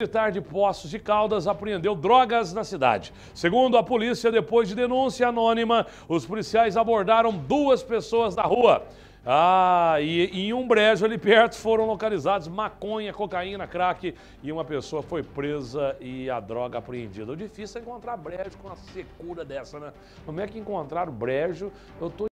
militar de Poços de Caldas apreendeu drogas na cidade. Segundo a polícia, depois de denúncia anônima, os policiais abordaram duas pessoas na rua. Ah, e, em um brejo ali perto foram localizados maconha, cocaína, crack e uma pessoa foi presa e a droga apreendida. O difícil é encontrar brejo com uma secura dessa, né? Como é que encontraram brejo? Eu tô